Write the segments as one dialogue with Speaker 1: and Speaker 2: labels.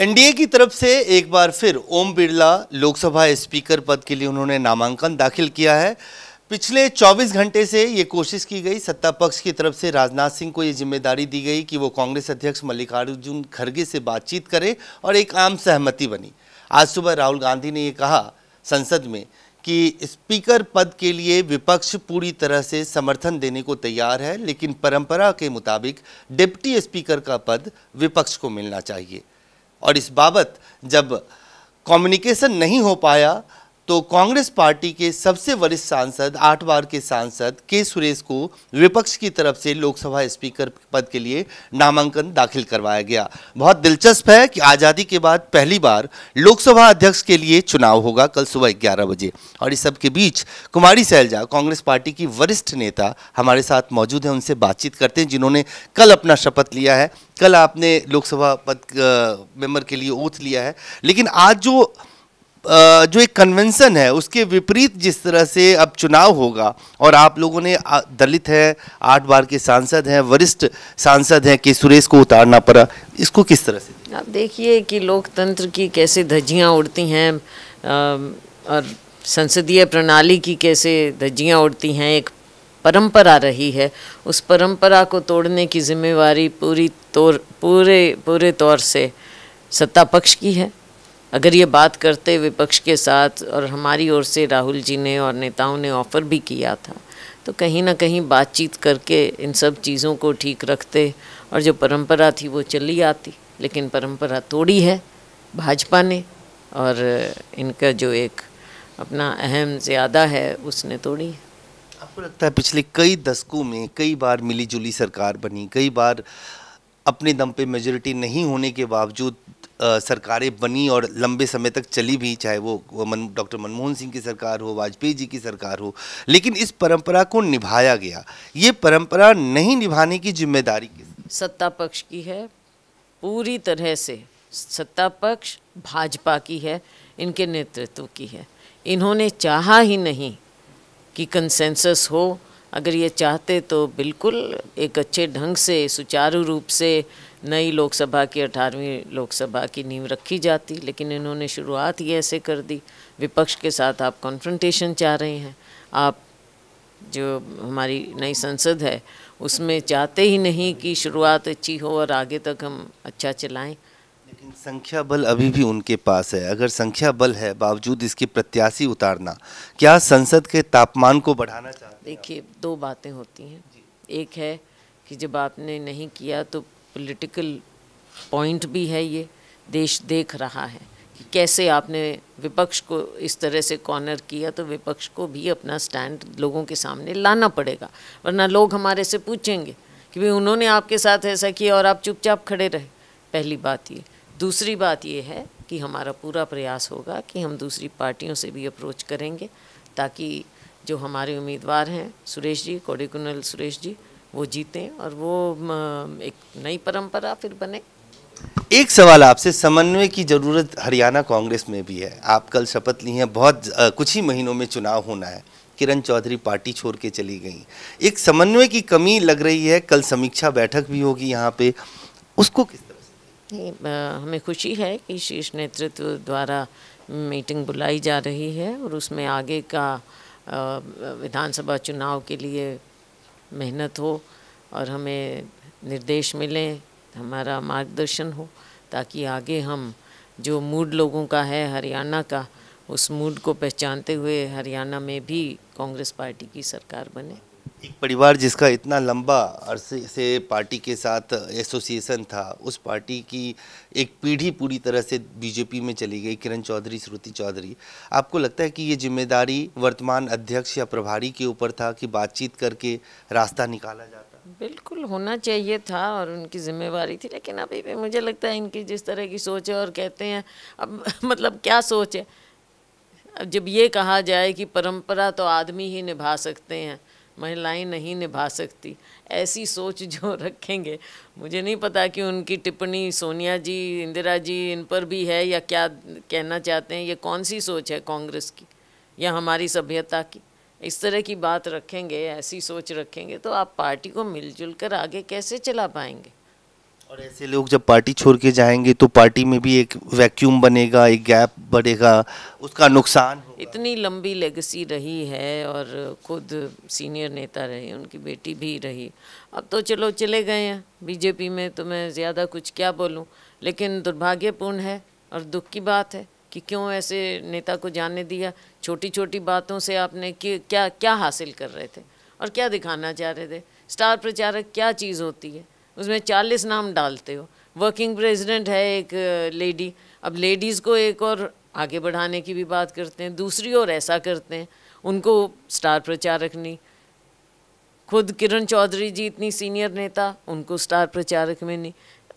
Speaker 1: NDA की तरफ से एक बार फिर ओम बिरला लोकसभा स्पीकर पद के लिए उन्होंने नामांकन दाखिल किया है पिछले 24 घंटे से ये कोशिश की गई सत्ता पक्ष की तरफ से राजनाथ सिंह को ये जिम्मेदारी दी गई कि वो कांग्रेस अध्यक्ष मल्लिकार्जुन खड़गे से बातचीत करें और एक आम सहमति बनी आज सुबह राहुल गांधी ने ये कहा संसद में कि स्पीकर पद के लिए विपक्ष पूरी तरह से समर्थन देने को तैयार है लेकिन परंपरा के मुताबिक डिप्टी स्पीकर का पद विपक्ष को मिलना चाहिए और इस बाबत जब कम्युनिकेशन नहीं हो पाया तो कांग्रेस पार्टी के सबसे वरिष्ठ सांसद आठ बार के सांसद के सुरेश को विपक्ष की तरफ से लोकसभा स्पीकर पद के लिए नामांकन दाखिल करवाया गया बहुत दिलचस्प है कि आज़ादी के बाद पहली बार लोकसभा अध्यक्ष के लिए चुनाव होगा कल सुबह ग्यारह बजे और इस सबके बीच कुमारी सैलजा कांग्रेस पार्टी की वरिष्ठ नेता हमारे साथ मौजूद हैं उनसे बातचीत करते हैं जिन्होंने कल अपना शपथ लिया है कल आपने लोकसभा पद मेंबर के लिए ओथ लिया है लेकिन आज जो जो एक कन्वेंसन है उसके विपरीत जिस तरह से अब चुनाव होगा और आप लोगों ने दलित हैं आठ बार के सांसद हैं वरिष्ठ सांसद हैं कि सुरेश को उतारना पड़ा इसको किस तरह से
Speaker 2: आप देखिए कि लोकतंत्र की कैसे धज्जियाँ उड़ती हैं और संसदीय प्रणाली की कैसे धज्जियाँ उड़ती हैं एक परंपरा रही है उस परंपरा को तोड़ने की जिम्मेवारी पूरी तौर पूरे पूरे तौर से सत्ता पक्ष की है अगर ये बात करते विपक्ष के साथ और हमारी ओर से राहुल जी ने और नेताओं ने ऑफ़र भी किया था तो कहीं ना कहीं बातचीत करके इन सब चीज़ों को ठीक रखते और जो परंपरा थी वो चली आती लेकिन परंपरा तोड़ी है भाजपा ने और इनका जो एक अपना अहम ज़्यादा है उसने तोड़ी है आपको लगता है पिछले कई दशकों में कई
Speaker 1: बार मिलीजुली सरकार बनी कई बार अपने दम पे मेजोरिटी नहीं होने के बावजूद सरकारें बनी और लंबे समय तक चली भी चाहे वो मन डॉक्टर मनमोहन सिंह की सरकार हो वाजपेयी जी की सरकार हो लेकिन इस परंपरा को निभाया गया ये परंपरा नहीं निभाने की जिम्मेदारी
Speaker 2: सत्ता पक्ष की है पूरी तरह से सत्ता पक्ष भाजपा की है इनके नेतृत्व की है इन्होंने चाहा ही नहीं कि कंसेंसस हो अगर ये चाहते तो बिल्कुल एक अच्छे ढंग से सुचारू रूप से नई लोकसभा की अठारहवीं लोकसभा की नींव रखी जाती लेकिन इन्होंने शुरुआत ही ऐसे कर दी विपक्ष के साथ आप कॉन्फ्रेंटेशन चाह रहे हैं आप जो हमारी नई संसद है उसमें चाहते ही नहीं कि शुरुआत अच्छी हो और आगे तक हम अच्छा चलाएं लेकिन
Speaker 1: संख्या बल अभी भी उनके पास है अगर संख्या बल है बावजूद इसके प्रत्याशी उतारना क्या संसद के तापमान को बढ़ाना
Speaker 2: चाहते देखिए दो बातें होती हैं एक है कि जब आपने नहीं किया तो पॉलिटिकल पॉइंट भी है ये देश देख रहा है कि कैसे आपने विपक्ष को इस तरह से कॉर्नर किया तो विपक्ष को भी अपना स्टैंड लोगों के सामने लाना पड़ेगा वरना लोग हमारे से पूछेंगे कि भाई उन्होंने आपके साथ ऐसा किया और आप चुपचाप खड़े रहे पहली बात ये दूसरी बात यह है कि हमारा पूरा प्रयास होगा कि हम दूसरी पार्टियों से भी अप्रोच करेंगे ताकि जो हमारे उम्मीदवार हैं सुरेश जी कोडिकुनल सुरेश जी वो जीतें और वो एक नई परंपरा फिर बने
Speaker 1: एक सवाल आपसे समन्वय की ज़रूरत हरियाणा कांग्रेस में भी है आप कल शपथ ली हैं बहुत कुछ ही महीनों में चुनाव होना है किरण चौधरी पार्टी छोड़ के चली गई एक समन्वय की कमी लग रही है कल समीक्षा बैठक भी होगी यहाँ पे उसको किस
Speaker 2: हमें खुशी है कि शीर्ष नेतृत्व द्वारा मीटिंग बुलाई जा रही है और उसमें आगे का विधानसभा चुनाव के लिए मेहनत हो और हमें निर्देश मिले हमारा मार्गदर्शन हो ताकि आगे हम जो मूड लोगों का है हरियाणा का उस मूड को पहचानते हुए हरियाणा में भी कांग्रेस पार्टी की सरकार बने
Speaker 1: एक परिवार जिसका इतना लंबा अरसे से पार्टी के साथ एसोसिएशन था उस पार्टी की एक पीढ़ी पूरी तरह से बीजेपी में चली गई किरण चौधरी श्रुति चौधरी आपको लगता है कि ये जिम्मेदारी वर्तमान अध्यक्ष या प्रभारी के ऊपर था कि बातचीत करके रास्ता निकाला जाता
Speaker 2: बिल्कुल होना चाहिए था और उनकी जिम्मेवारी थी लेकिन अभी भी मुझे लगता है इनकी जिस तरह की सोच है और कहते हैं अब मतलब क्या सोच है अब जब ये कहा जाए कि परंपरा तो आदमी ही निभा सकते हैं महिलाएं नहीं निभा सकती ऐसी सोच जो रखेंगे मुझे नहीं पता कि उनकी टिप्पणी सोनिया जी इंदिरा जी इन पर भी है या क्या कहना चाहते हैं ये कौन सी सोच है कांग्रेस की या हमारी सभ्यता की इस तरह की बात रखेंगे ऐसी सोच रखेंगे तो आप पार्टी को मिलजुल कर आगे कैसे चला पाएंगे और ऐसे लोग जब
Speaker 1: पार्टी छोड़ के जाएंगे तो पार्टी में भी एक वैक्यूम बनेगा एक गैप बढ़ेगा उसका नुकसान
Speaker 2: इतनी लंबी लेगेसी रही है और खुद सीनियर नेता रहे उनकी बेटी भी रही अब तो चलो चले गए हैं बीजेपी में तो मैं ज़्यादा कुछ क्या बोलूँ लेकिन दुर्भाग्यपूर्ण है और दुख की बात है कि क्यों ऐसे नेता को जाने दिया छोटी छोटी बातों से आपने क्या क्या हासिल कर रहे थे और क्या दिखाना चाह रहे थे स्टार प्रचारक क्या चीज़ होती है उसमें चालीस नाम डालते हो वर्किंग प्रेसिडेंट है एक लेडी अब लेडीज़ को एक और आगे बढ़ाने की भी बात करते हैं दूसरी ओर ऐसा करते हैं उनको स्टार प्रचारक नहीं खुद किरण चौधरी जी इतनी सीनियर नेता उनको स्टार प्रचारक में नहीं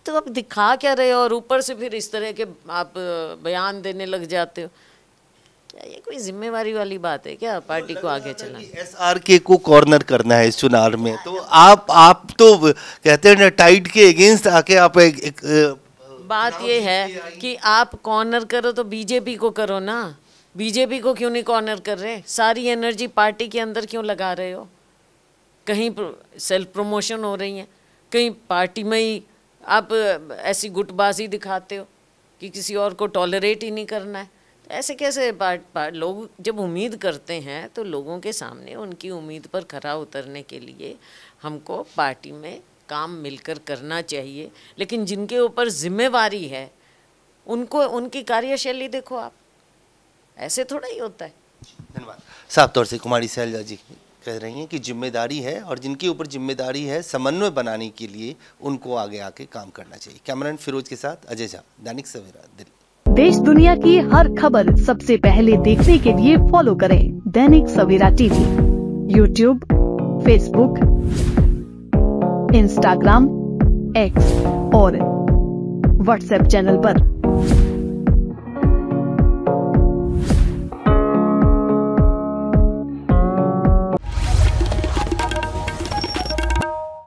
Speaker 2: तो आप दिखा क्या रहे हो और ऊपर से फिर इस तरह के आप बयान देने लग जाते हो ये कोई जिम्मेवारी वाली बात है क्या पार्टी को आगे चलना एस आर
Speaker 1: के को कॉर्नर करना है इस चुनाव में तो आप आप तो कहते हैं ना टाइट के अगेंस्ट आके आप एक, एक
Speaker 2: बात ये है कि आप कॉर्नर करो तो बीजेपी को करो ना बीजेपी को क्यों नहीं कॉर्नर कर रहे सारी एनर्जी पार्टी के अंदर क्यों लगा रहे हो कहीं सेल्फ प्रमोशन हो रही है कहीं पार्टी में ही आप ऐसी गुटबाजी दिखाते हो कि किसी और को टॉलरेट ही नहीं करना है ऐसे कैसे पार्ट पार्ट लोग जब उम्मीद करते हैं तो लोगों के सामने उनकी उम्मीद पर खरा उतरने के लिए हमको पार्टी में काम मिलकर करना चाहिए लेकिन जिनके ऊपर जिम्मेवारी है उनको उनकी कार्यशैली देखो आप ऐसे थोड़ा ही होता है
Speaker 1: धन्यवाद साफ तौर से कुमारी सैलजा जी कह रही हैं कि जिम्मेदारी है और जिनके ऊपर जिम्मेदारी है समन्वय बनाने के लिए उनको आगे आके काम करना चाहिए कैमरन फिरोज के साथ अजय झा दैनिक सवेरा दिल्ली
Speaker 2: देश दुनिया की हर खबर सबसे पहले देखने के लिए फॉलो करें Dainik Savera TV YouTube Facebook Instagram X और व्हाट्सएप चैनल पर।